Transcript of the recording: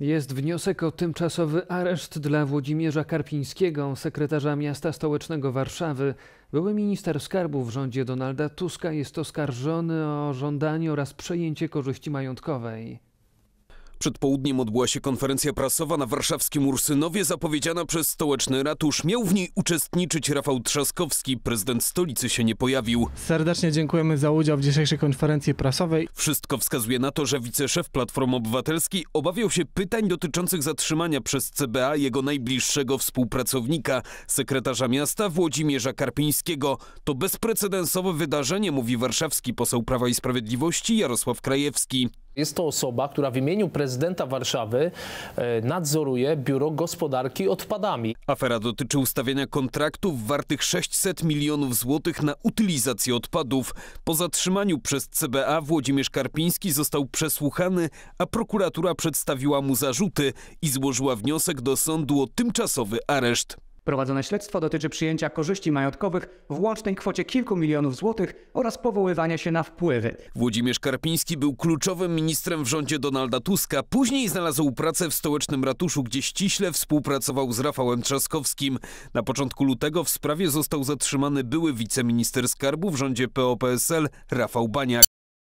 Jest wniosek o tymczasowy areszt dla Włodzimierza Karpińskiego, sekretarza miasta stołecznego Warszawy. Były minister skarbu w rządzie Donalda Tuska jest oskarżony o żądanie oraz przejęcie korzyści majątkowej. Przed południem odbyła się konferencja prasowa na warszawskim Ursynowie zapowiedziana przez stołeczny ratusz. Miał w niej uczestniczyć Rafał Trzaskowski. Prezydent stolicy się nie pojawił. Serdecznie dziękujemy za udział w dzisiejszej konferencji prasowej. Wszystko wskazuje na to, że wiceszef Platformy Obywatelskiej obawiał się pytań dotyczących zatrzymania przez CBA jego najbliższego współpracownika, sekretarza miasta Włodzimierza Karpińskiego. To bezprecedensowe wydarzenie, mówi warszawski poseł Prawa i Sprawiedliwości Jarosław Krajewski. Jest to osoba, która w imieniu prezydenta Warszawy e, nadzoruje Biuro Gospodarki Odpadami. Afera dotyczy ustawienia kontraktów wartych 600 milionów złotych na utylizację odpadów. Po zatrzymaniu przez CBA Włodzimierz Karpiński został przesłuchany, a prokuratura przedstawiła mu zarzuty i złożyła wniosek do sądu o tymczasowy areszt. Prowadzone śledztwo dotyczy przyjęcia korzyści majątkowych w łącznej kwocie kilku milionów złotych oraz powoływania się na wpływy. Włodzimierz Karpiński był kluczowym ministrem w rządzie Donalda Tuska. Później znalazł pracę w stołecznym ratuszu, gdzie ściśle współpracował z Rafałem Trzaskowskim. Na początku lutego w sprawie został zatrzymany były wiceminister skarbu w rządzie POPSL Rafał Baniak.